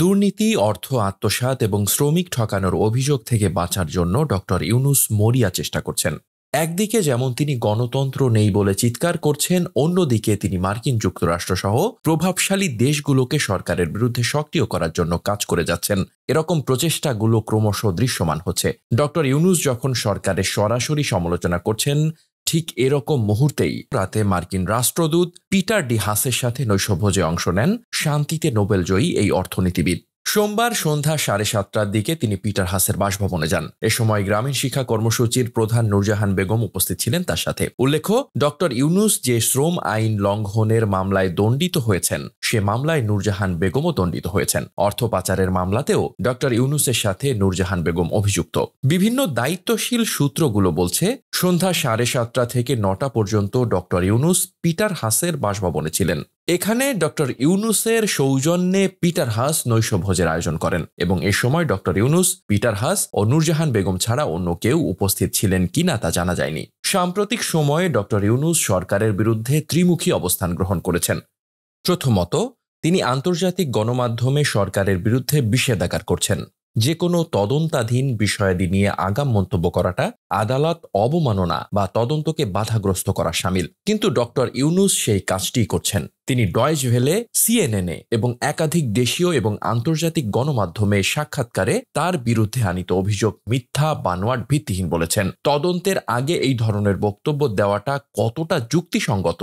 দুর্নীতি অর্থ আত্মসাত এবং শ্রমিক ঠকানোর অভিযোগ থেকে বাঁচার জন্য ডক্টর ইউনুস মরিয়া চেষ্টা করছেন একদিকে যেমন তিনি গণতন্ত্র নেই বলে চিৎকার করছেন অন্যদিকে তিনি মার্কিন যুক্তরাষ্ট্রসহ প্রভাবশালী দেশগুলোকে সরকারের বিরুদ্ধে সক্রিয় করার জন্য কাজ করে যাচ্ছেন এরকম প্রচেষ্টাগুলো ক্রমশ দৃশ্যমান হচ্ছে ডক্টর ইউনুস যখন সরকারের সরাসরি সমালোচনা করছেন ঠিক এরকম মুহূর্তেই রাতে মার্কিন রাষ্ট্রদূত পিটার ডি হাসের সাথে নৈশভোজে অংশ নেন শান্তিতে নোবেল জয়ী এই অর্থনীতিবিদ সোমবার সন্ধ্যা সাড়ে সাতটার দিকে তিনি পিটার হাসের বাসভবনে যান এ সময় গ্রামীণ শিক্ষা কর্মসূচির প্রধান নুরজাহান বেগম উপস্থিত ছিলেন তার সাথে উল্লেখ্য ডক্টর ইউনুস যে শ্রম আইন লঙ্ঘনের মামলায় দণ্ডিত হয়েছেন সে মামলায় নুরজাহান বেগমও দণ্ডিত হয়েছেন অর্থ পাচারের মামলাতেও ডক্টর ইউনুসের সাথে নুরজাহান বেগম অভিযুক্ত বিভিন্ন দায়িত্বশীল সূত্রগুলো বলছে সন্ধ্যা সাড়ে সাতটা থেকে নটা পর্যন্ত ডক্টর ইউনুস পিটার হাসের বাসভবনে ছিলেন এখানে ডক্টর ইউনুসের সৌজন্যে পিটার হাস নৈশভোজের আয়োজন করেন এবং এ সময় ডক্টর ইউনুস পিটার হাস ও নুরজাহান বেগম ছাড়া অন্য কেউ উপস্থিত ছিলেন কিনা তা জানা যায়নি সাম্প্রতিক সময়ে ডক্টর ইউনুস সরকারের বিরুদ্ধে ত্রিমুখী অবস্থান গ্রহণ করেছেন প্রথমত তিনি আন্তর্জাতিক গণমাধ্যমে সরকারের বিরুদ্ধে বিষেধাকার করছেন যে কোনো তদন্তাধীন বিষয়াদি নিয়ে আগাম মন্তব্য করাটা আদালত অবমাননা বা তদন্তকে বাধাগ্রস্ত করা সামিল কিন্তু ডক্টর ইউনুস সেই কাজটি করছেন তিনি ডয়েজ ভেলে সিএনএনএ এবং একাধিক দেশীয় এবং আন্তর্জাতিক গণমাধ্যমে সাক্ষাৎকারে তার বিরুদ্ধে আনিত অভিযোগ মিথ্যা বানোয়াট ভিত্তিহীন বলেছেন তদন্তের আগে এই ধরনের বক্তব্য দেওয়াটা কতটা যুক্তিসঙ্গত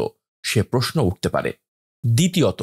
সে প্রশ্ন উঠতে পারে দ্বিতীয়ত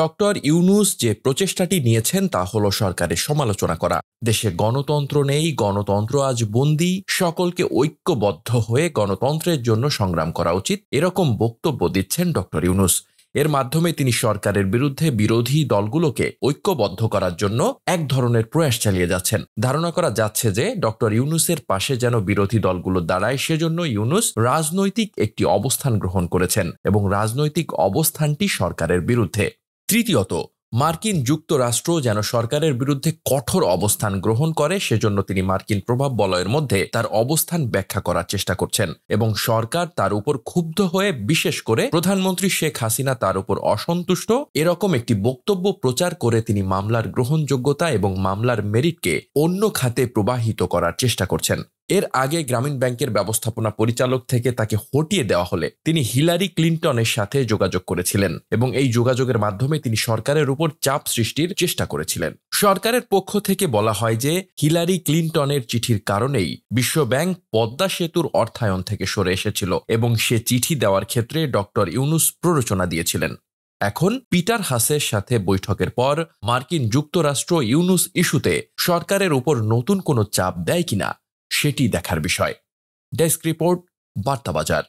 ডক্টর ইউনুস যে প্রচেষ্টাটি নিয়েছেন তা হল সরকারের সমালোচনা করা দেশে গণতন্ত্র নেই গণতন্ত্র আজ বন্দি সকলকে ঐক্যবদ্ধ হয়ে গণতন্ত্রের জন্য সংগ্রাম করা উচিত এরকম বক্তব্য দিচ্ছেন ডক্টর ইউনুস এর মাধ্যমে তিনি সরকারের বিরুদ্ধে বিরোধী দলগুলোকে ঐক্যবদ্ধ করার জন্য এক ধরনের প্রয়াস চালিয়ে যাচ্ছেন ধারণা করা যাচ্ছে যে ডক্টর ইউনুসের পাশে যেন বিরোধী দলগুলো দাঁড়ায় সেজন্য ইউনুস রাজনৈতিক একটি অবস্থান গ্রহণ করেছেন এবং রাজনৈতিক অবস্থানটি সরকারের বিরুদ্ধে তৃতীয়ত মার্কিন যুক্তরাষ্ট্র যেন সরকারের বিরুদ্ধে কঠোর অবস্থান গ্রহণ করে সেজন্য তিনি মার্কিন প্রভাব বলয়ের মধ্যে তার অবস্থান ব্যাখ্যা করার চেষ্টা করছেন এবং সরকার তার উপর ক্ষুব্ধ হয়ে বিশেষ করে প্রধানমন্ত্রী শেখ হাসিনা তার উপর অসন্তুষ্ট এরকম একটি বক্তব্য প্রচার করে তিনি মামলার গ্রহণযোগ্যতা এবং মামলার মেরিটকে অন্য খাতে প্রবাহিত করার চেষ্টা করছেন এর আগে গ্রামীণ ব্যাংকের ব্যবস্থাপনা পরিচালক থেকে তাকে হটিয়ে দেওয়া হলে তিনি হিলারি ক্লিন্টনের সাথে যোগাযোগ করেছিলেন এবং এই যোগাযোগের মাধ্যমে তিনি সরকারের উপর চাপ সৃষ্টির চেষ্টা করেছিলেন সরকারের পক্ষ থেকে বলা হয় যে হিলারি ক্লিন্টনের চিঠির কারণেই বিশ্বব্যাংক পদ্মা সেতুর অর্থায়ন থেকে সরে এসেছিল এবং সে চিঠি দেওয়ার ক্ষেত্রে ডক্টর ইউনুস প্ররোচনা দিয়েছিলেন এখন পিটার হাসের সাথে বৈঠকের পর মার্কিন যুক্তরাষ্ট্র ইউনুস ইস্যুতে সরকারের উপর নতুন কোনো চাপ দেয় কিনা সেটি দেখার বিষয় ডেস্ক রিপোর্ট বার্তাবাজার